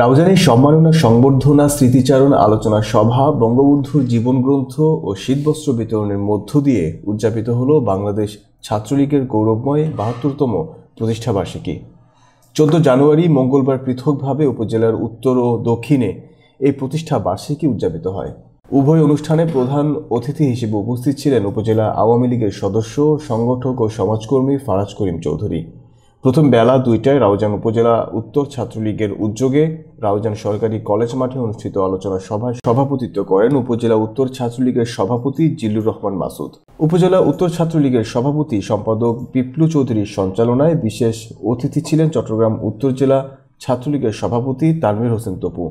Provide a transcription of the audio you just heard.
রাউজানের সম্মাননা সংবর্ধনা স্মৃতিচারণ আলোচনা সভা বঙ্গবন্ধুর জীবনগ্রন্থ ও শীতবস্ত্র বিতরণের মধ্য দিয়ে উদযাপিত হল বাংলাদেশ ছাত্রলীগের গৌরবময় বাহাত্তরতম প্রতিষ্ঠাবার্ষিকী চোদ্দ জানুয়ারি মঙ্গলবার পৃথকভাবে উপজেলার উত্তর ও দক্ষিণে এই প্রতিষ্ঠা বার্ষিকী উদযাপিত হয় উভয় অনুষ্ঠানে প্রধান অতিথি হিসেবে উপস্থিত ছিলেন উপজেলা আওয়ামী লীগের সদস্য সংগঠক ও সমাজকর্মী ফারাজ করিম চৌধুরী প্রথম বেলা দুইটায় রাউজান উপজেলা উত্তর ছাত্রলীগের উদ্যোগে রাউজান সরকারি কলেজ মাঠে অনুষ্ঠিত আলোচনা সভায় সভাপতিত্ব করেন উপজেলা উত্তর ছাত্রলীগের সভাপতি জিল্লুর রহমান মাসুদ উপজেলা উত্তর ছাত্রলীগের সভাপতি সম্পাদক বিপ্লু চৌধুরীর সঞ্চালনায় বিশেষ অতিথি ছিলেন চট্টগ্রাম উত্তর জেলা ছাত্রলীগের সভাপতি তানভীর হোসেন তপু